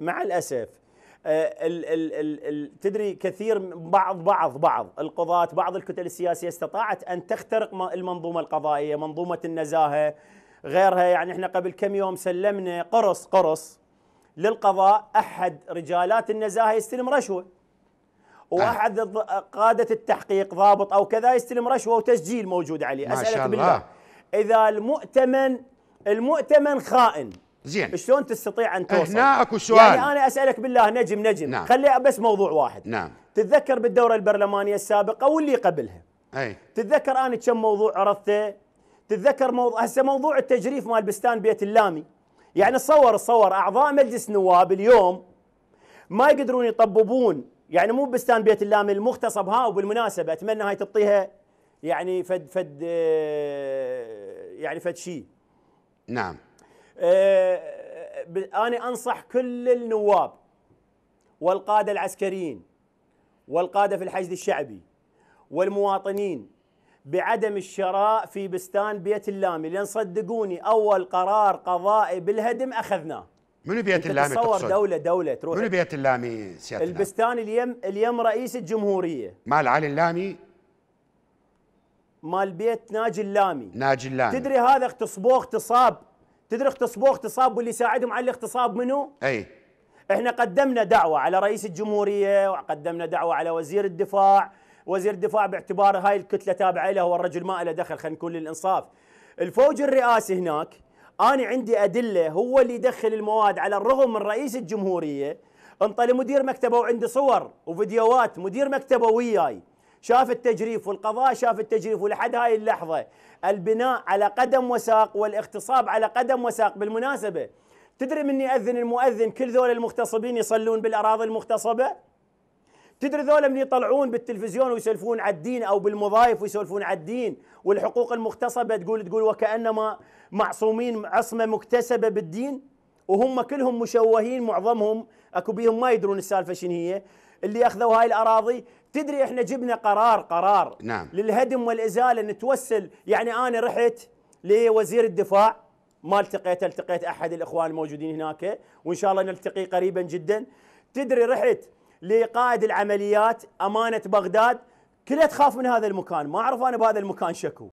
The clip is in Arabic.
مع الاسف آه، ال ال ال ال تدري كثير بعض بعض بعض القضاة بعض الكتل السياسية استطاعت أن تخترق المنظومة القضائية منظومة النزاهة غيرها يعني احنا قبل كم يوم سلمنا قرص قرص للقضاء أحد رجالات النزاهة يستلم رشوة وأحد أه. قادة التحقيق ضابط أو كذا يستلم رشوة وتسجيل موجود عليه ما أسألك شاء الله. بالله إذا المؤتمن المؤتمن خائن زين شلون تستطيع ان توصل؟ هنا اكو يعني سؤال يعني انا اسالك بالله نجم نجم نعم. خلي بس موضوع واحد نعم تتذكر بالدوره البرلمانيه السابقه واللي قبلها اي تتذكر انا كم موضوع عرضته؟ تتذكر موضوع هسه موضوع التجريف مال بستان بيت اللامي يعني تصور تصور اعضاء مجلس نواب اليوم ما يقدرون يطببون يعني مو بستان بيت اللامي المغتصب ها وبالمناسبه اتمنى هاي تعطيها يعني فد فد آه، يعني فد شيء نعم أنا أنصح كل النواب والقادة العسكريين والقادة في الحشد الشعبي والمواطنين بعدم الشراء في بستان بيت اللامي لأن صدقوني أول قرار قضائي بالهدم أخذناه منو بيت اللامي تصور تقصد؟ دولة دولة تروح منو بيت اللامي سيادة البستان اليم اليم رئيس الجمهورية مال علي اللامي مال بيت ناجي اللامي ناجي اللامي تدري هذا اغتصبوه اغتصاب تدري اغتصبوه اغتصاب واللي ساعدهم على الاغتصاب منو؟ اي احنا قدمنا دعوه على رئيس الجمهوريه وقدمنا دعوه على وزير الدفاع وزير الدفاع باعتبار هاي الكتله تابعه له والرجل ما له دخل خلينا نكون للانصاف الفوج الرئاسي هناك انا عندي ادله هو اللي يدخل المواد على الرغم من رئيس الجمهوريه انطى لمدير مكتبه وعندي صور وفيديوهات مدير مكتبه وياي شاف التجريف والقضاء شاف التجريف ولحد هاي اللحظة البناء على قدم وساق والاغتصاب على قدم وساق بالمناسبة تدري من يأذن المؤذن كل ذول المغتصبين يصلون بالأراضي المغتصبة تدري ذولا من يطلعون بالتلفزيون ويسولفون على الدين او بالمضايف ويسولفون على الدين والحقوق المغتصبه تقول تقول وكانما معصومين عصمه مكتسبه بالدين وهم كلهم مشوهين معظمهم اكو بيهم ما يدرون السالفه شنو هي اللي اخذوا هاي الاراضي تدري احنا جبنا قرار قرار نعم. للهدم والازاله نتوسل يعني انا رحت لوزير الدفاع ما التقيت التقيت احد الاخوان الموجودين هناك وان شاء الله نلتقي قريبا جدا تدري رحت لقائد العمليات امانه بغداد كلها تخاف من هذا المكان ما اعرف انا بهذا المكان شكو